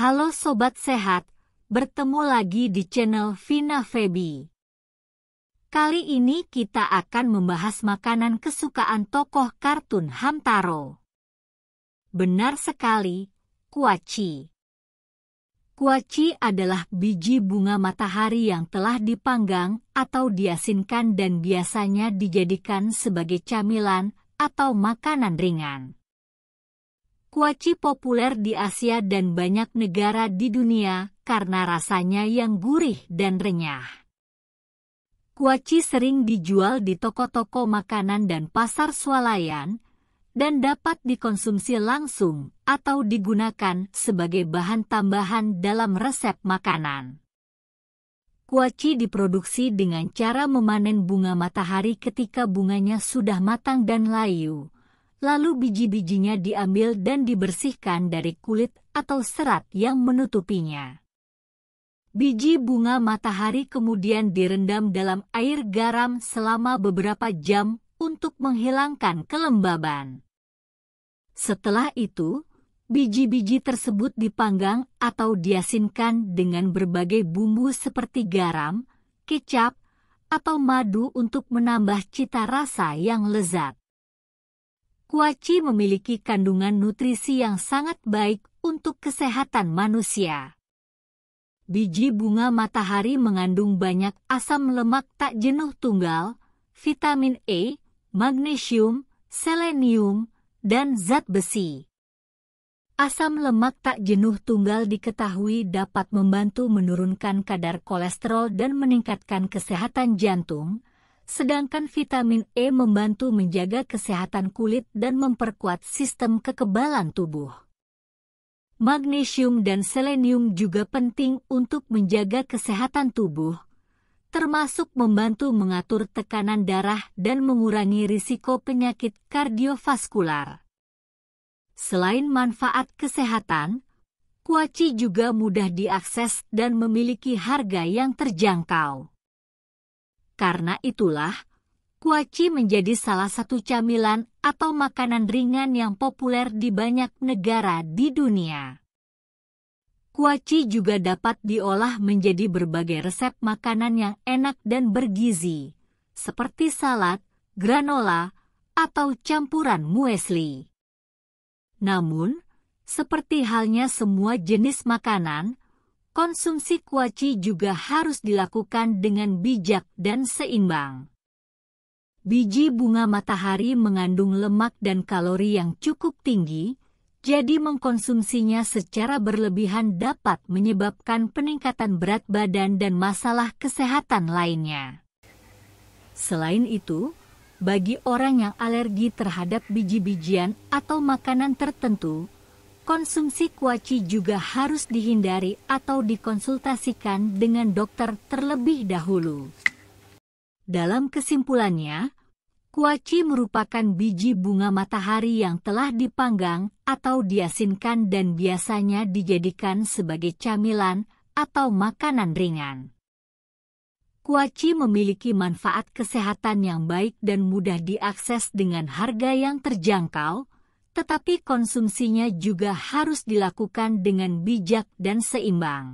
Halo Sobat Sehat, bertemu lagi di channel Vina Febi. Kali ini kita akan membahas makanan kesukaan tokoh kartun Hamtaro. Benar sekali, kuaci. Kuaci adalah biji bunga matahari yang telah dipanggang atau diasinkan dan biasanya dijadikan sebagai camilan atau makanan ringan. Kuaci populer di Asia dan banyak negara di dunia karena rasanya yang gurih dan renyah. Kuaci sering dijual di toko-toko makanan dan pasar swalayan, dan dapat dikonsumsi langsung atau digunakan sebagai bahan tambahan dalam resep makanan. Kuaci diproduksi dengan cara memanen bunga matahari ketika bunganya sudah matang dan layu lalu biji-bijinya diambil dan dibersihkan dari kulit atau serat yang menutupinya. Biji bunga matahari kemudian direndam dalam air garam selama beberapa jam untuk menghilangkan kelembaban. Setelah itu, biji-biji tersebut dipanggang atau diasinkan dengan berbagai bumbu seperti garam, kecap, atau madu untuk menambah cita rasa yang lezat. Kuaci memiliki kandungan nutrisi yang sangat baik untuk kesehatan manusia. Biji bunga matahari mengandung banyak asam lemak tak jenuh tunggal, vitamin E, magnesium, selenium, dan zat besi. Asam lemak tak jenuh tunggal diketahui dapat membantu menurunkan kadar kolesterol dan meningkatkan kesehatan jantung, sedangkan vitamin E membantu menjaga kesehatan kulit dan memperkuat sistem kekebalan tubuh. Magnesium dan selenium juga penting untuk menjaga kesehatan tubuh, termasuk membantu mengatur tekanan darah dan mengurangi risiko penyakit kardiovaskular. Selain manfaat kesehatan, kuaci juga mudah diakses dan memiliki harga yang terjangkau. Karena itulah, kuaci menjadi salah satu camilan atau makanan ringan yang populer di banyak negara di dunia. Kuaci juga dapat diolah menjadi berbagai resep makanan yang enak dan bergizi, seperti salad, granola, atau campuran muesli. Namun, seperti halnya semua jenis makanan, konsumsi kuaci juga harus dilakukan dengan bijak dan seimbang. Biji bunga matahari mengandung lemak dan kalori yang cukup tinggi, jadi mengkonsumsinya secara berlebihan dapat menyebabkan peningkatan berat badan dan masalah kesehatan lainnya. Selain itu, bagi orang yang alergi terhadap biji-bijian atau makanan tertentu, Konsumsi kuaci juga harus dihindari atau dikonsultasikan dengan dokter terlebih dahulu. Dalam kesimpulannya, kuaci merupakan biji bunga matahari yang telah dipanggang atau diasinkan dan biasanya dijadikan sebagai camilan atau makanan ringan. Kuaci memiliki manfaat kesehatan yang baik dan mudah diakses dengan harga yang terjangkau, tetapi konsumsinya juga harus dilakukan dengan bijak dan seimbang.